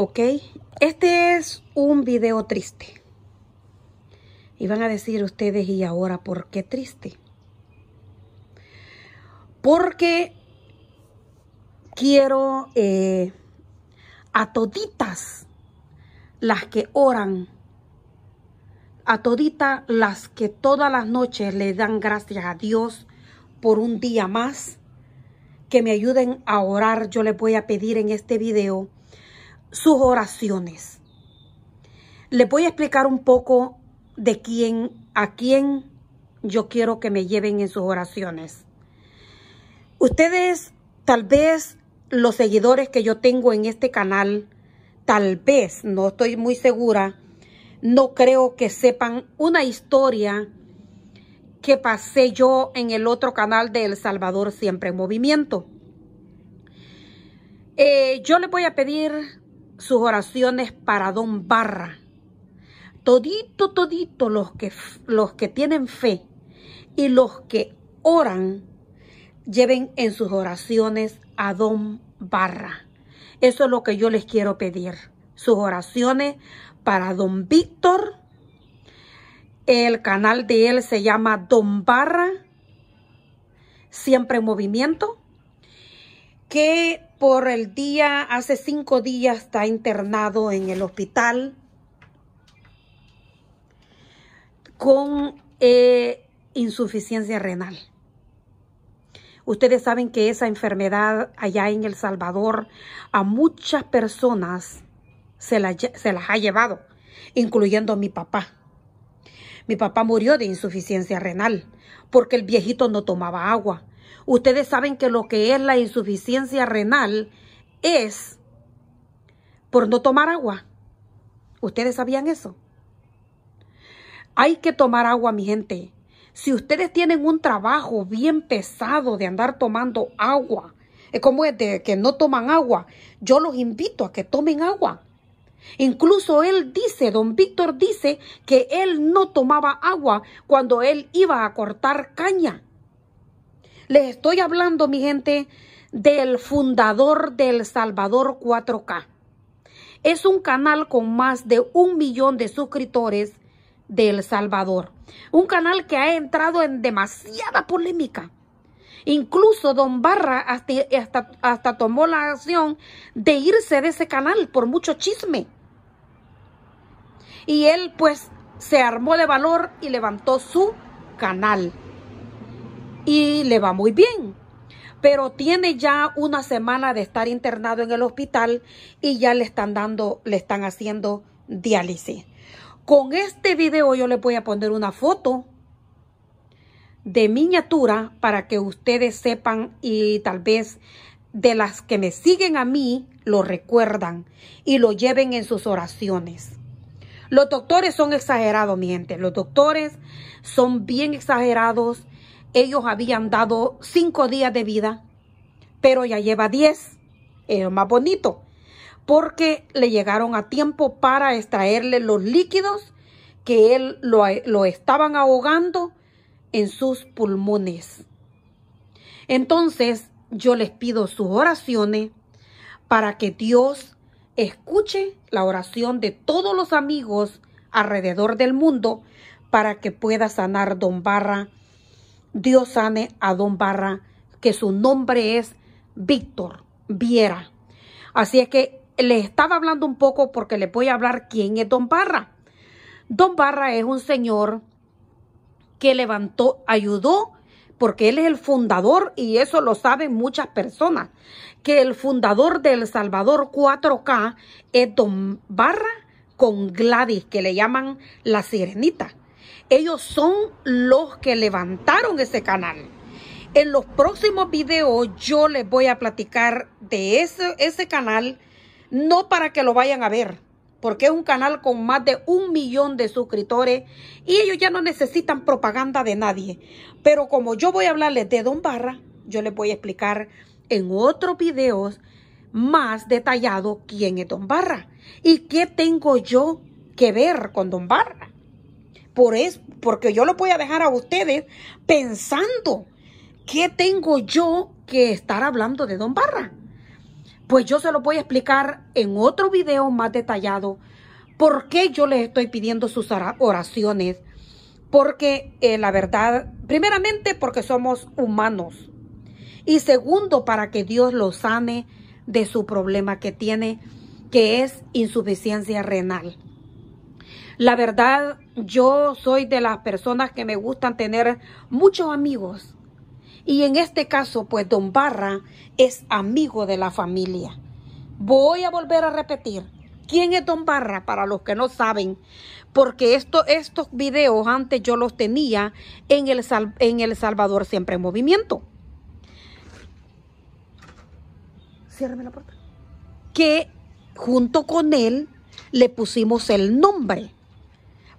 ¿ok? Este es un video triste. Y van a decir ustedes, ¿y ahora por qué triste? Porque quiero eh, a toditas las que oran, a toditas las que todas las noches le dan gracias a Dios por un día más, que me ayuden a orar. Yo les voy a pedir en este video sus oraciones. Les voy a explicar un poco de quién, a quién yo quiero que me lleven en sus oraciones. Ustedes, tal vez los seguidores que yo tengo en este canal, tal vez, no estoy muy segura, no creo que sepan una historia que pasé yo en el otro canal de El Salvador Siempre en Movimiento. Eh, yo les voy a pedir sus oraciones para Don Barra. Todito, todito los que, los que tienen fe y los que oran, lleven en sus oraciones a Don Barra. Eso es lo que yo les quiero pedir. Sus oraciones para Don Víctor. El canal de él se llama Don Barra. Siempre en movimiento. Que por el día, hace cinco días está internado en el hospital con eh, insuficiencia renal. Ustedes saben que esa enfermedad allá en El Salvador a muchas personas se, se las ha llevado, incluyendo a mi papá. Mi papá murió de insuficiencia renal porque el viejito no tomaba agua. Ustedes saben que lo que es la insuficiencia renal es por no tomar agua. ¿Ustedes sabían eso? Hay que tomar agua, mi gente. Si ustedes tienen un trabajo bien pesado de andar tomando agua, eh, es como es que no toman agua, yo los invito a que tomen agua. Incluso él dice, don Víctor dice que él no tomaba agua cuando él iba a cortar caña. Les estoy hablando, mi gente, del fundador del Salvador 4K. Es un canal con más de un millón de suscriptores de El Salvador. Un canal que ha entrado en demasiada polémica. Incluso Don Barra hasta, tomó la acción de irse de ese canal por mucho chisme. Y él pues se armó de valor y levantó su canal y le va muy bien. Pero tiene ya una semana de estar internado en el hospital y ya le están dando, le están haciendo diálisis. Con este video yo le voy a poner una foto de miniatura para que ustedes sepan y tal vez de las que me siguen a mí lo recuerdan y lo lleven en sus oraciones. Los doctores son exagerados, mi gente. Los doctores son bien exagerados ellos habían dado cinco días de vida, pero ya lleva diez. Es más bonito, porque le llegaron a tiempo para extraerle los líquidos que él lo, lo estaban ahogando en sus pulmones. Entonces, yo les pido sus oraciones para que Dios escuche la oración de todos los amigos alrededor del mundo para que pueda sanar Don Barra Dios sane a Don Barra, que su nombre es Víctor Viera. Así es que le estaba hablando un poco porque le voy a hablar quién es Don Barra. Don Barra es un señor que levantó, ayudó, porque él es el fundador y eso lo saben muchas personas, que el fundador del Salvador 4K es Don Barra con Gladys, que le llaman la sirenita. Ellos son los que levantaron ese canal. En los próximos videos yo les voy a platicar de ese, ese canal, no para que lo vayan a ver, porque es un canal con más de un millón de suscriptores y ellos ya no necesitan propaganda de nadie. Pero como yo voy a hablarles de Don Barra, yo les voy a explicar en otros videos más detallado quién es Don Barra y qué tengo yo que ver con Don Barra por porque yo lo voy a dejar a ustedes pensando, ¿qué tengo yo que estar hablando de Don Barra? Pues yo se lo voy a explicar en otro video más detallado por qué yo les estoy pidiendo sus oraciones. Porque eh, la verdad, primeramente porque somos humanos. Y segundo, para que Dios lo sane de su problema que tiene, que es insuficiencia renal. La verdad, yo soy de las personas que me gustan tener muchos amigos. Y en este caso, pues Don Barra es amigo de la familia. Voy a volver a repetir. ¿Quién es Don Barra? Para los que no saben, porque esto, estos videos antes yo los tenía en el, en el Salvador Siempre en Movimiento. Cierreme la puerta. Que junto con él le pusimos el nombre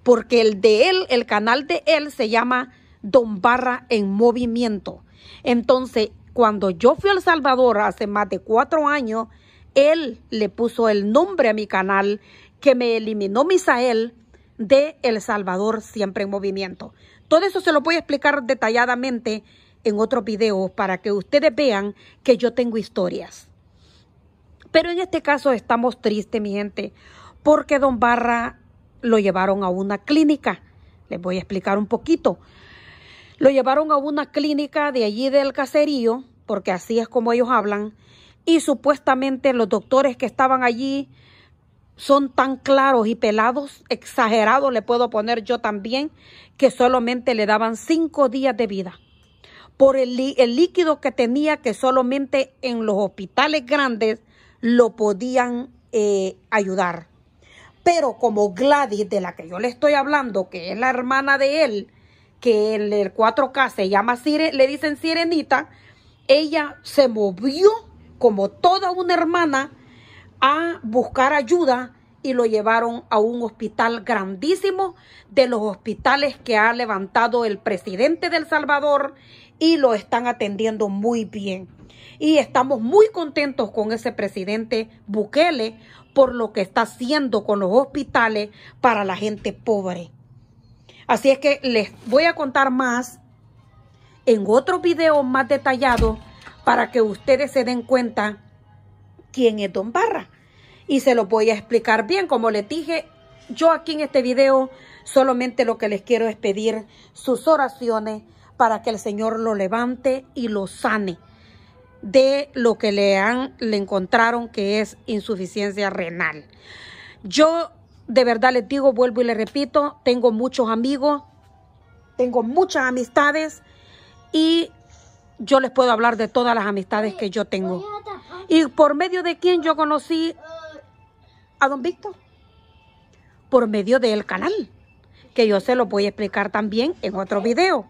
porque el de él, el canal de él se llama Don Barra en Movimiento. Entonces, cuando yo fui a El Salvador hace más de cuatro años, él le puso el nombre a mi canal que me eliminó Misael de El Salvador siempre en movimiento. Todo eso se lo voy a explicar detalladamente en otros videos para que ustedes vean que yo tengo historias. Pero en este caso estamos tristes, mi gente, porque Don Barra lo llevaron a una clínica. Les voy a explicar un poquito. Lo llevaron a una clínica de allí del caserío, porque así es como ellos hablan, y supuestamente los doctores que estaban allí son tan claros y pelados, exagerados le puedo poner yo también, que solamente le daban cinco días de vida por el, líquido que tenía que solamente en los hospitales grandes lo podían eh, ayudar. Pero como Gladys, de la que yo le estoy hablando, que es la hermana de él, que en el 4K se llama Sire, le dicen Sirenita, ella se movió como toda una hermana a buscar ayuda y lo llevaron a un hospital grandísimo de los hospitales que ha levantado el presidente del Salvador y lo están atendiendo muy bien. Y estamos muy contentos con ese presidente Bukele por lo que está haciendo con los hospitales para la gente pobre. Así es que les voy a contar más en otro video más detallado para que ustedes se den cuenta quién es Don Barra y se lo voy a explicar bien. Como les dije, yo aquí en este video solamente lo que les quiero es pedir sus oraciones para que el Señor lo levante y lo sane de lo que le, han, le encontraron que es insuficiencia renal. Yo de verdad les digo, vuelvo y les repito, tengo muchos amigos, tengo muchas amistades y yo les puedo hablar de todas las amistades que yo tengo. Y por medio de quien yo conocí a don Víctor por medio del canal, que yo se lo voy a explicar también en otro video.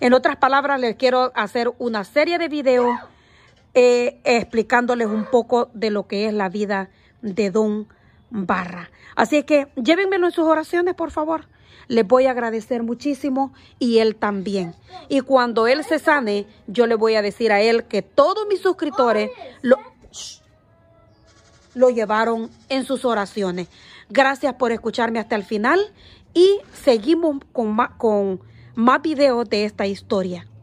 En otras palabras, les quiero hacer una serie de videos eh, explicándoles un poco de lo que es la vida de don Barra. Así que llévenmelo en sus oraciones, por favor. Les voy a agradecer muchísimo y él también. Y cuando él se sane, yo le voy a decir a él que todos mis suscriptores... Lo, lo llevaron en sus oraciones. Gracias por escucharme hasta el final y seguimos con, con más videos de esta historia.